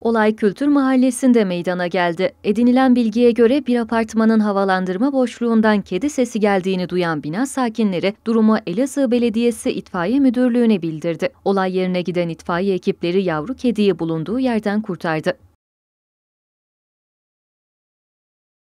Olay Kültür Mahallesi'nde meydana geldi. Edinilen bilgiye göre bir apartmanın havalandırma boşluğundan kedi sesi geldiğini duyan bina sakinleri durumu Elazığ Belediyesi İtfaiye Müdürlüğü'ne bildirdi. Olay yerine giden itfaiye ekipleri yavru kediyi bulunduğu yerden kurtardı.